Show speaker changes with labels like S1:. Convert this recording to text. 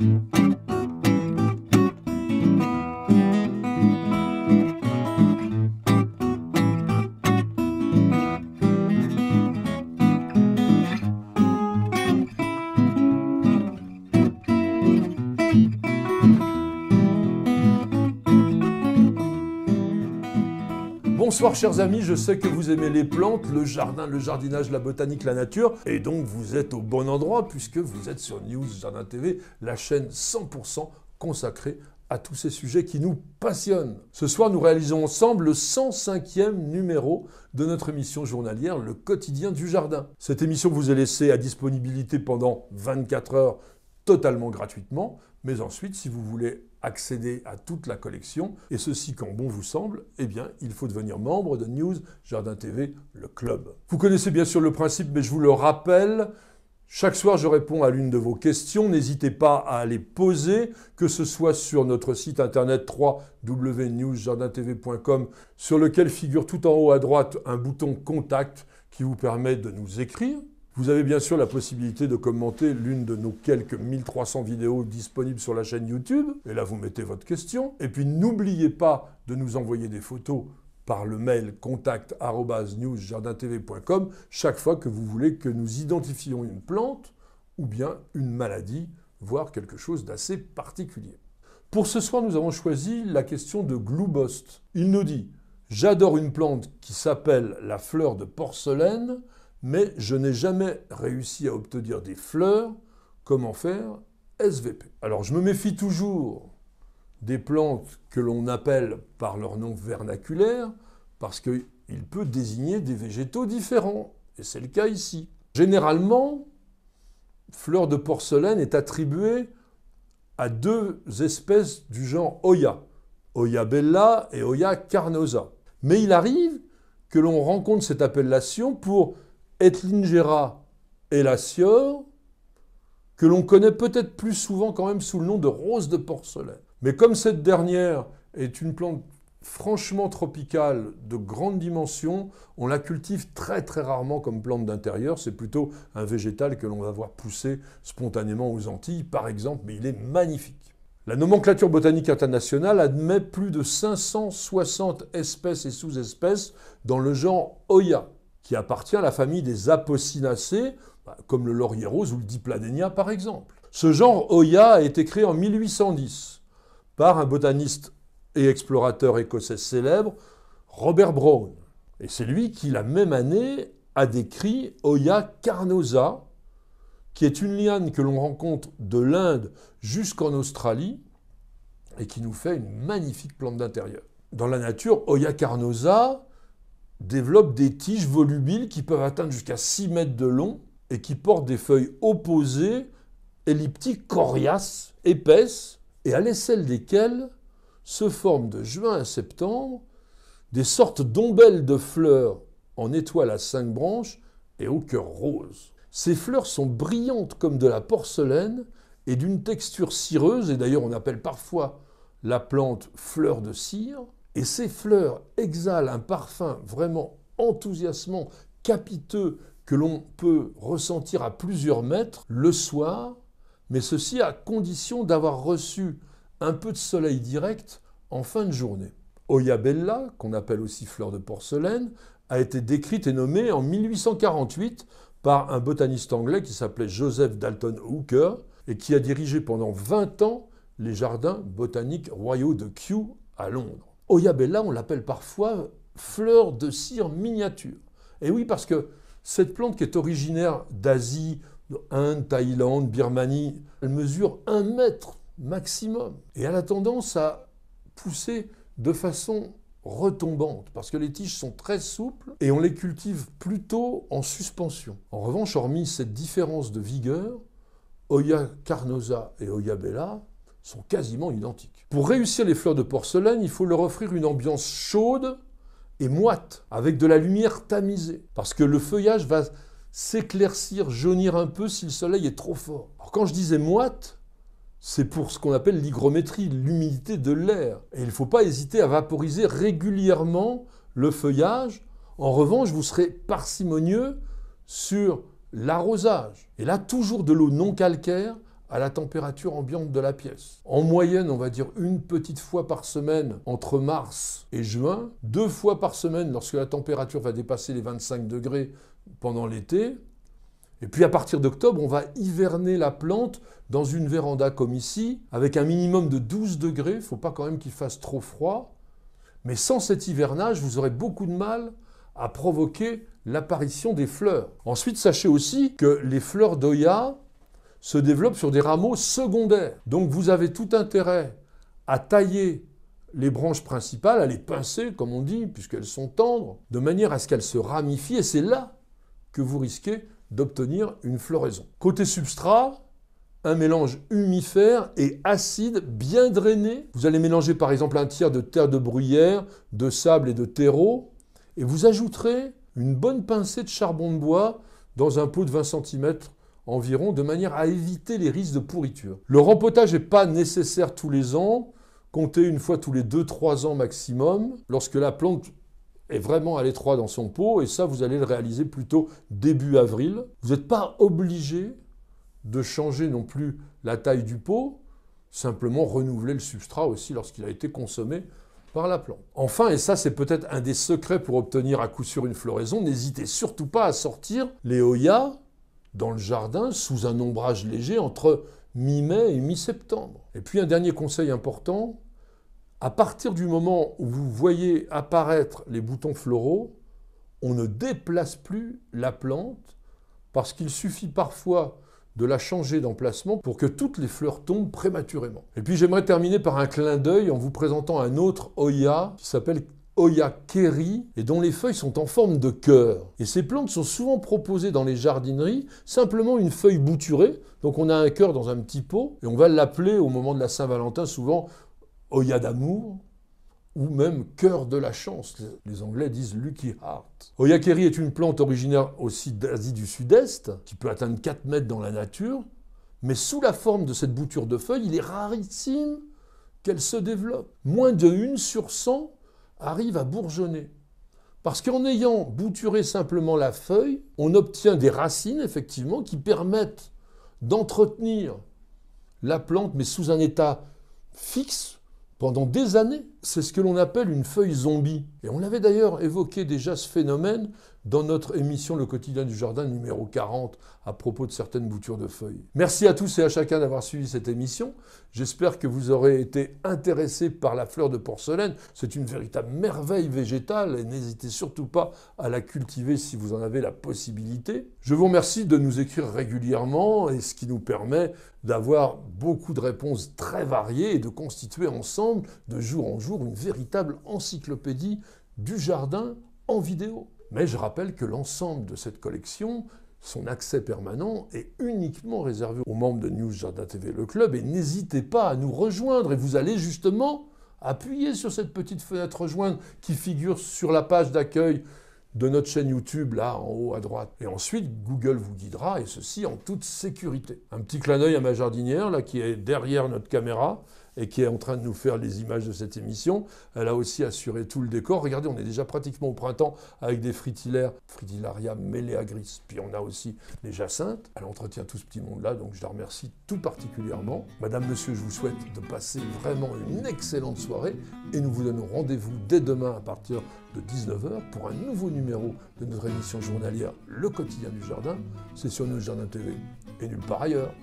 S1: Mm-hmm. Bonsoir chers amis, je sais que vous aimez les plantes, le jardin, le jardinage, la botanique, la nature, et donc vous êtes au bon endroit puisque vous êtes sur News Jardin TV, la chaîne 100% consacrée à tous ces sujets qui nous passionnent. Ce soir, nous réalisons ensemble le 105e numéro de notre émission journalière Le quotidien du jardin. Cette émission vous est laissée à disponibilité pendant 24 heures totalement gratuitement mais ensuite, si vous voulez accéder à toute la collection, et ceci quand bon vous semble, eh bien, il faut devenir membre de News Jardin TV, le club. Vous connaissez bien sûr le principe, mais je vous le rappelle, chaque soir, je réponds à l'une de vos questions. N'hésitez pas à les poser, que ce soit sur notre site internet www.newsjardinTV.com, sur lequel figure tout en haut à droite un bouton Contact qui vous permet de nous écrire vous avez bien sûr la possibilité de commenter l'une de nos quelques 1300 vidéos disponibles sur la chaîne YouTube. Et là, vous mettez votre question. Et puis, n'oubliez pas de nous envoyer des photos par le mail contact.newsjardintv.com chaque fois que vous voulez que nous identifions une plante ou bien une maladie, voire quelque chose d'assez particulier. Pour ce soir, nous avons choisi la question de Gloubost. Il nous dit J'adore une plante qui s'appelle la fleur de porcelaine mais je n'ai jamais réussi à obtenir des fleurs. Comment faire SVP. Alors je me méfie toujours des plantes que l'on appelle par leur nom vernaculaire, parce qu'il peut désigner des végétaux différents, et c'est le cas ici. Généralement, fleur de porcelaine est attribuée à deux espèces du genre Oya, Oya bella et Oya carnosa. Mais il arrive que l'on rencontre cette appellation pour Etlingera et la que l'on connaît peut-être plus souvent quand même sous le nom de rose de porcelaine. Mais comme cette dernière est une plante franchement tropicale de grande dimension, on la cultive très très rarement comme plante d'intérieur, c'est plutôt un végétal que l'on va voir pousser spontanément aux Antilles par exemple, mais il est magnifique. La nomenclature botanique internationale admet plus de 560 espèces et sous-espèces dans le genre Oya, qui appartient à la famille des apocynacées, bah, comme le laurier rose ou le Dipladenia par exemple. Ce genre Oya a été créé en 1810 par un botaniste et explorateur écossais célèbre, Robert Brown. Et c'est lui qui, la même année, a décrit Oya carnosa, qui est une liane que l'on rencontre de l'Inde jusqu'en Australie et qui nous fait une magnifique plante d'intérieur. Dans la nature, Oya carnosa, développe des tiges volubiles qui peuvent atteindre jusqu'à 6 mètres de long et qui portent des feuilles opposées, elliptiques, coriaces, épaisses, et à l'aisselle desquelles se forment de juin à septembre des sortes d'ombelles de fleurs en étoile à cinq branches et au cœur rose. Ces fleurs sont brillantes comme de la porcelaine et d'une texture cireuse, et d'ailleurs on appelle parfois la plante fleur de cire, et ces fleurs exhalent un parfum vraiment enthousiasmant, capiteux, que l'on peut ressentir à plusieurs mètres le soir, mais ceci à condition d'avoir reçu un peu de soleil direct en fin de journée. Oyabella, qu'on appelle aussi fleur de porcelaine, a été décrite et nommée en 1848 par un botaniste anglais qui s'appelait Joseph Dalton Hooker et qui a dirigé pendant 20 ans les jardins botaniques royaux de Kew à Londres. Oyabella, on l'appelle parfois fleur de cire miniature. Et oui, parce que cette plante qui est originaire d'Asie, Inde, Thaïlande, Birmanie, elle mesure un mètre maximum. Et elle a tendance à pousser de façon retombante, parce que les tiges sont très souples et on les cultive plutôt en suspension. En revanche, hormis cette différence de vigueur, Oya carnosa et Oyabella bella sont quasiment identiques. Pour réussir les fleurs de porcelaine, il faut leur offrir une ambiance chaude et moite, avec de la lumière tamisée, parce que le feuillage va s'éclaircir, jaunir un peu si le soleil est trop fort. Alors quand je disais moite, c'est pour ce qu'on appelle l'hygrométrie, l'humidité de l'air. Et il ne faut pas hésiter à vaporiser régulièrement le feuillage. En revanche, vous serez parcimonieux sur l'arrosage. Et là, toujours de l'eau non calcaire à la température ambiante de la pièce. En moyenne, on va dire une petite fois par semaine entre mars et juin, deux fois par semaine lorsque la température va dépasser les 25 degrés pendant l'été, et puis à partir d'octobre, on va hiverner la plante dans une véranda comme ici, avec un minimum de 12 degrés, il ne faut pas quand même qu'il fasse trop froid, mais sans cet hivernage, vous aurez beaucoup de mal à provoquer l'apparition des fleurs. Ensuite, sachez aussi que les fleurs d'Oya se développe sur des rameaux secondaires. Donc vous avez tout intérêt à tailler les branches principales, à les pincer, comme on dit, puisqu'elles sont tendres, de manière à ce qu'elles se ramifient, et c'est là que vous risquez d'obtenir une floraison. Côté substrat, un mélange humifère et acide bien drainé. Vous allez mélanger par exemple un tiers de terre de bruyère, de sable et de terreau, et vous ajouterez une bonne pincée de charbon de bois dans un pot de 20 cm environ, de manière à éviter les risques de pourriture. Le rempotage n'est pas nécessaire tous les ans, comptez une fois tous les 2-3 ans maximum, lorsque la plante est vraiment à l'étroit dans son pot, et ça, vous allez le réaliser plutôt début avril. Vous n'êtes pas obligé de changer non plus la taille du pot, simplement renouveler le substrat aussi lorsqu'il a été consommé par la plante. Enfin, et ça c'est peut-être un des secrets pour obtenir à coup sûr une floraison, n'hésitez surtout pas à sortir les hoyas dans le jardin sous un ombrage léger entre mi-mai et mi-septembre. Et puis un dernier conseil important, à partir du moment où vous voyez apparaître les boutons floraux, on ne déplace plus la plante parce qu'il suffit parfois de la changer d'emplacement pour que toutes les fleurs tombent prématurément. Et puis j'aimerais terminer par un clin d'œil en vous présentant un autre Oya qui s'appelle Oyakeri et dont les feuilles sont en forme de cœur. Et ces plantes sont souvent proposées dans les jardineries, simplement une feuille bouturée. Donc on a un cœur dans un petit pot et on va l'appeler au moment de la Saint-Valentin souvent Oya d'amour ou même cœur de la chance. Les Anglais disent lucky heart. Oyakeri est une plante originaire aussi d'Asie du Sud-Est qui peut atteindre 4 mètres dans la nature, mais sous la forme de cette bouture de feuilles, il est rarissime qu'elle se développe. Moins de 1 sur 100 arrive à bourgeonner. Parce qu'en ayant bouturé simplement la feuille, on obtient des racines, effectivement, qui permettent d'entretenir la plante, mais sous un état fixe, pendant des années c'est ce que l'on appelle une feuille zombie. Et on avait d'ailleurs évoqué déjà ce phénomène dans notre émission Le quotidien du jardin numéro 40 à propos de certaines boutures de feuilles. Merci à tous et à chacun d'avoir suivi cette émission. J'espère que vous aurez été intéressés par la fleur de porcelaine. C'est une véritable merveille végétale et n'hésitez surtout pas à la cultiver si vous en avez la possibilité. Je vous remercie de nous écrire régulièrement et ce qui nous permet d'avoir beaucoup de réponses très variées et de constituer ensemble de jour en jour une véritable encyclopédie du jardin en vidéo. Mais je rappelle que l'ensemble de cette collection, son accès permanent est uniquement réservé aux membres de News Jardin TV Le Club et n'hésitez pas à nous rejoindre et vous allez justement appuyer sur cette petite fenêtre rejoindre qui figure sur la page d'accueil de notre chaîne YouTube, là en haut à droite. Et ensuite, Google vous guidera, et ceci en toute sécurité. Un petit clin d'œil à ma jardinière, là, qui est derrière notre caméra, et qui est en train de nous faire les images de cette émission. Elle a aussi assuré tout le décor. Regardez, on est déjà pratiquement au printemps avec des fritillaires, fritillaria gris. Puis on a aussi les jacinthes. Elle entretient tout ce petit monde-là, donc je la remercie tout particulièrement. Madame, monsieur, je vous souhaite de passer vraiment une excellente soirée et nous vous donnons rendez-vous dès demain à partir de 19h pour un nouveau numéro de notre émission journalière Le quotidien du jardin. C'est sur nos Jardin TV et nulle part ailleurs.